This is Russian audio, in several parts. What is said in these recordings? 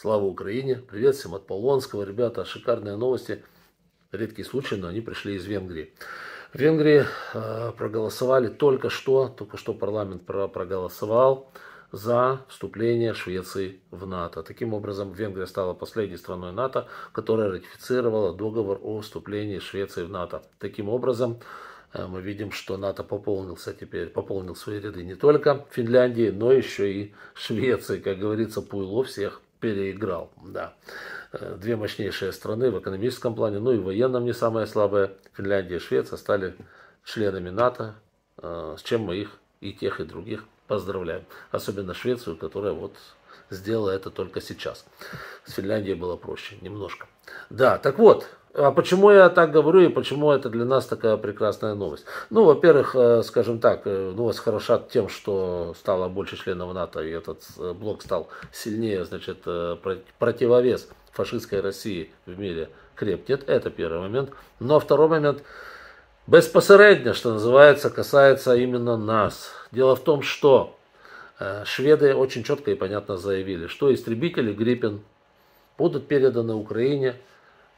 Слава Украине! Привет всем от Полонского. Ребята, шикарные новости. Редкий случай, но они пришли из Венгрии. В Венгрии э, проголосовали только что, только что парламент про проголосовал за вступление Швеции в НАТО. Таким образом, Венгрия стала последней страной НАТО, которая ратифицировала договор о вступлении Швеции в НАТО. Таким образом, Э, мы видим, что НАТО пополнился теперь, пополнил свои ряды не только Финляндии, но еще и Швеции. Как говорится, Пуйло всех переиграл. Да. Э, две мощнейшие страны в экономическом плане, ну и в военном не самая слабая. Финляндия и Швеция стали членами НАТО, э, с чем мы их и тех, и других поздравляем. Особенно Швецию, которая вот сделала это только сейчас. С Финляндией было проще немножко. Да, так вот, а Почему я так говорю и почему это для нас такая прекрасная новость? Ну, во-первых, э, скажем так, э, новость хороша тем, что стало больше членов НАТО, и этот э, блок стал сильнее, значит, противовес фашистской России в мире крепнет. Это первый момент. Но второй момент безпосередньо, что называется, касается именно нас. Дело в том, что шведы очень четко и понятно заявили, что истребители «Гриппен» будут переданы Украине –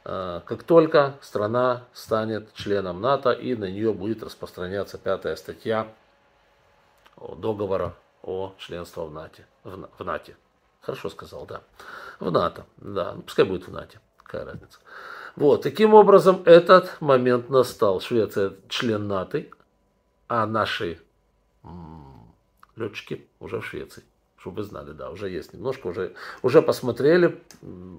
Э, как только страна станет членом НАТО и на нее будет распространяться пятая статья договора о членстве в НАТО. В, в НАТО. Хорошо сказал, да. В НАТО, да. Ну, пускай будет в НАТО. Какая разница. Вот, таким образом, этот момент настал. Швеция член НАТО, а наши летчики уже в Швеции. Чтобы вы знали, да, уже есть немножко, уже, уже посмотрели,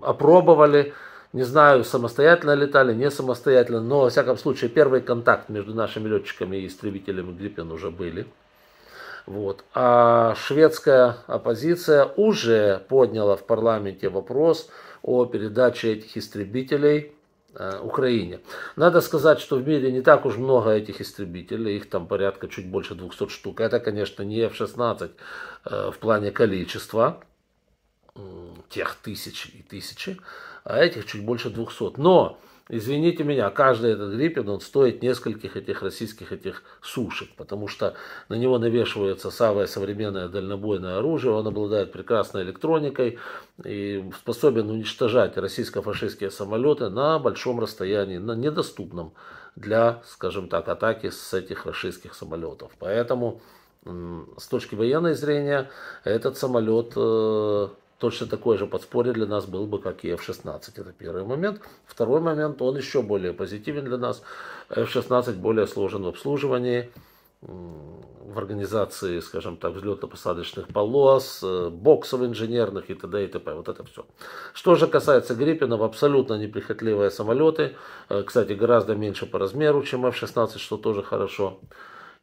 опробовали не знаю, самостоятельно летали, не самостоятельно, но, во всяком случае, первый контакт между нашими летчиками и истребителями Гриппин уже были. Вот. А шведская оппозиция уже подняла в парламенте вопрос о передаче этих истребителей э, Украине. Надо сказать, что в мире не так уж много этих истребителей, их там порядка чуть больше 200 штук. Это, конечно, не F-16 э, в плане количества, тех тысяч и тысячи, а этих чуть больше 200. Но, извините меня, каждый этот гриппин, он стоит нескольких этих российских этих сушек, потому что на него навешивается самое современное дальнобойное оружие, он обладает прекрасной электроникой и способен уничтожать российско-фашистские самолеты на большом расстоянии, на недоступном для, скажем так, атаки с этих фашистских самолетов. Поэтому с точки военной зрения этот самолет э, Точно такое же подспорье для нас был бы, как и F-16. Это первый момент. Второй момент, он еще более позитивен для нас. F-16 более сложен в обслуживании, в организации, скажем так, взлетно-посадочных полос, э, боксов инженерных и т.д. и т.п. Вот это все. Что же касается Гриппинов, абсолютно неприхотливые самолеты. Э, кстати, гораздо меньше по размеру, чем F-16, что тоже хорошо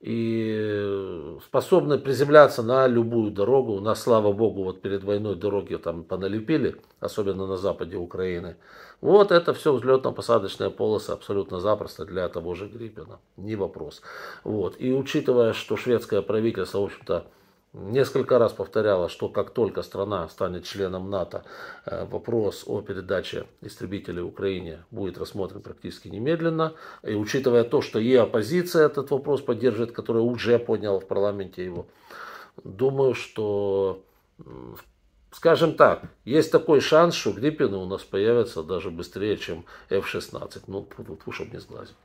и э, способны приземляться на любую дорогу. У нас, слава богу, вот перед войной дороги там поналепили, особенно на западе Украины. Вот это все взлетно-посадочная полоса абсолютно запросто для того же Гриппина. Не вопрос. Вот. И учитывая, что шведское правительство, в общем-то, Несколько раз повторяла, что как только страна станет членом НАТО, э, вопрос о передаче истребителей Украине будет рассмотрен практически немедленно. И учитывая то, что и оппозиция этот вопрос поддерживает, которая уже подняла в парламенте его, думаю, что, скажем так, есть такой шанс, что Гриппины у нас появятся даже быстрее, чем F-16. Ну, тут уж не сглазить.